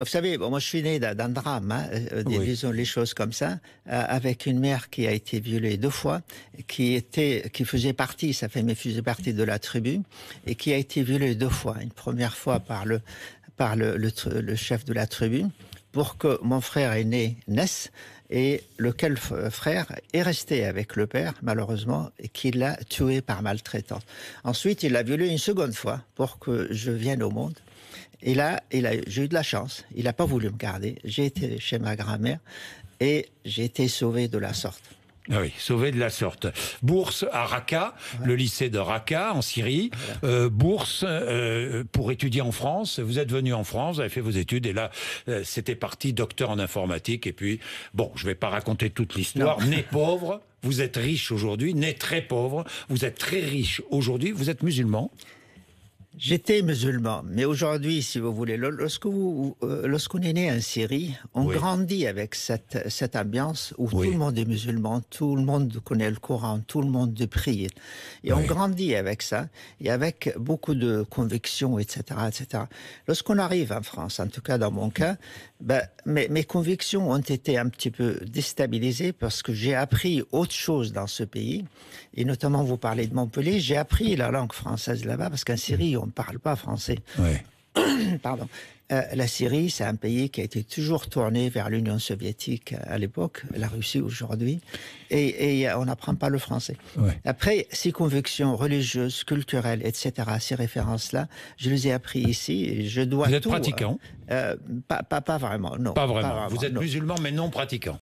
Vous savez, bon, moi je suis né d'un drame, hein, euh, euh, disons les choses comme ça, euh, avec une mère qui a été violée deux fois, qui était, qui faisait partie, fait, mais faisait partie de la tribu, et qui a été violée deux fois. Une première fois par le, par le, le, le chef de la tribu, pour que mon frère aîné naisse et lequel frère est resté avec le père, malheureusement, et qui l'a tué par maltraitance. Ensuite, il l'a violé une seconde fois pour que je vienne au monde. Et là, j'ai eu de la chance. Il n'a pas voulu me garder. J'ai été chez ma grand-mère et j'ai été sauvé de la sorte. Ah oui, sauvé de la sorte. Bourse à Raqqa, le lycée de Raqqa en Syrie. Euh, bourse euh, pour étudier en France. Vous êtes venu en France, vous avez fait vos études et là, euh, c'était parti docteur en informatique. Et puis, bon, je vais pas raconter toute l'histoire. Né pauvre, vous êtes riche aujourd'hui. Né très pauvre, vous êtes très riche aujourd'hui. Vous êtes musulman. J'étais musulman, mais aujourd'hui, si vous voulez, euh, lorsqu'on est né en Syrie, on grandit avec cette, cette ambiance où tout le monde est musulman, tout le monde connaît le Coran, tout le monde prie. Et on grandit avec ça, et avec beaucoup de convictions, etc. etc. Lorsqu'on arrive en France, en tout cas dans mon cas, ben, mes, mes convictions ont été un petit peu déstabilisées parce que j'ai appris autre chose dans ce pays, et notamment vous parlez de Montpellier, j'ai appris la langue française là-bas parce qu'en Syrie, on ne parle pas français. Pardon. Euh, la Syrie, c'est un pays qui a été toujours tourné vers l'Union soviétique euh, à l'époque, la Russie aujourd'hui, et, euh, on n'apprend pas le français. Après, ces convictions religieuses, culturelles, etc., ces références-là, je les ai appris ici je dois. Vous êtes pratiquant pas, vraiment, non. Pas vraiment. Vous êtes musulman, mais non pratiquant.